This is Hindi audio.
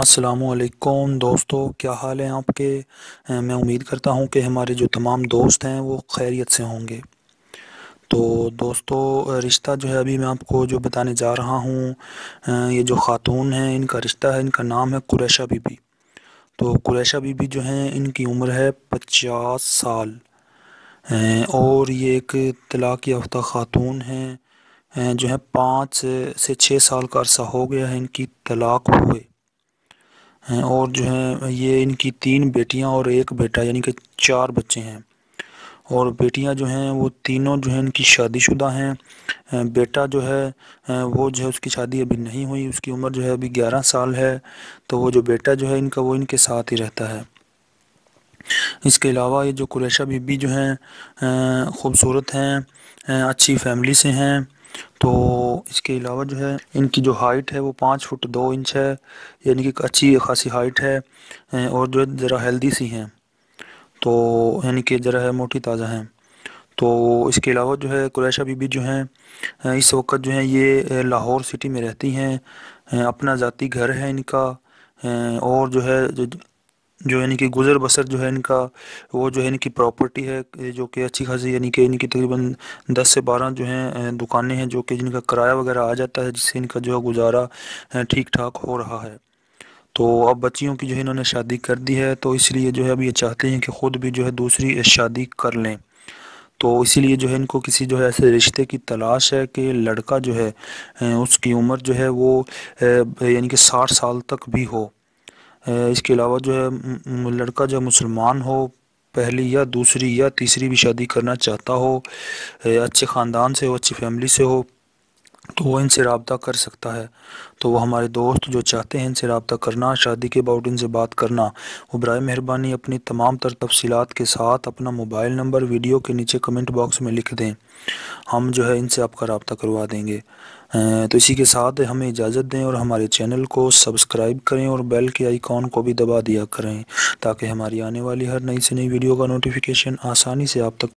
असलकुम दोस्तों क्या हाल है आपके मैं उम्मीद करता हूँ कि हमारे जो तमाम दोस्त हैं वो खैरियत से होंगे तो दोस्तों रिश्ता जो है अभी मैं आपको जो बताने जा रहा हूँ ये जो ख़ातून हैं इनका रिश्ता है इनका नाम है कुरैशा बीबी तो कुरैशा बीबी जो हैं इनकी उम्र है पचास साल और ये एक तलाक़ याफ्ता ख़ातून हैं जो है पाँच से छः साल का अरसा हो गया है इनकी तलाक़ हुए हैं और जो है ये इनकी तीन बेटियां और एक बेटा यानी कि चार बच्चे हैं और बेटियां जो हैं वो तीनों जो हैं इनकी शादीशुदा हैं बेटा जो है वो जो है उसकी शादी अभी नहीं हुई उसकी उम्र जो है अभी ग्यारह साल है तो वो जो बेटा जो है इनका वो इनके साथ ही रहता है इसके अलावा ये जो कुरैशा बीबी जो हैं ख़ूबसूरत हैं अच्छी फैमिली से हैं तो इसके अलावा जो है इनकी जो हाइट है वो पाँच फुट दो इंच है यानी कि अच्छी खासी हाइट है और जो है ज़रा हेल्दी सी हैं तो यानी कि ज़रा है मोटी ताज़ा हैं तो इसके अलावा जो है कुरैशा बीबी जो हैं इस वक्त जो हैं ये लाहौर सिटी में रहती हैं अपना ज़ाती घर है इनका और जो है जो जो यानी कि गुज़र बसर जो है इनका वो जो है इनकी प्रॉपर्टी है जो कि अच्छी खासी यानी कि इनकी तकरीबन दस से बारह जो हैं दुकानें हैं जो कि जिनका किराया वगैरह आ जाता है जिससे इनका जो है गुजारा ठीक ठाक हो रहा है तो अब बच्चियों की जो है इन्होंने शादी कर दी है तो इसलिए जो है अब ये चाहते हैं कि ख़ुद भी जो है दूसरी शादी कर लें तो इसीलिए जो है इनको किसी जो है ऐसे रिश्ते की तलाश है कि लड़का जो है उसकी उम्र जो है वो यानी कि साठ साल तक भी हो इसके अलावा जो है लड़का जो मुसलमान हो पहली या दूसरी या तीसरी भी शादी करना चाहता हो अच्छे ख़ानदान से हो अच्छी फैमिली से हो तो वो इनसे रबता कर सकता है तो वो हमारे दोस्त जो चाहते हैं इनसे रबता करना शादी के अबाउट इनसे बात करना वो बर मेहरबानी अपनी तमाम तर तफसीत के साथ अपना मोबाइल नंबर वीडियो के नीचे कमेंट बॉक्स में लिख दें हम जो है इनसे आपका रबता करवा देंगे तो इसी के साथ हमें इजाज़त दें और हमारे चैनल को सब्सक्राइब करें और बेल के आइकॉन को भी दबा दिया करें ताकि हमारी आने वाली हर नई से नई वीडियो का नोटिफिकेशन आसानी से आप तक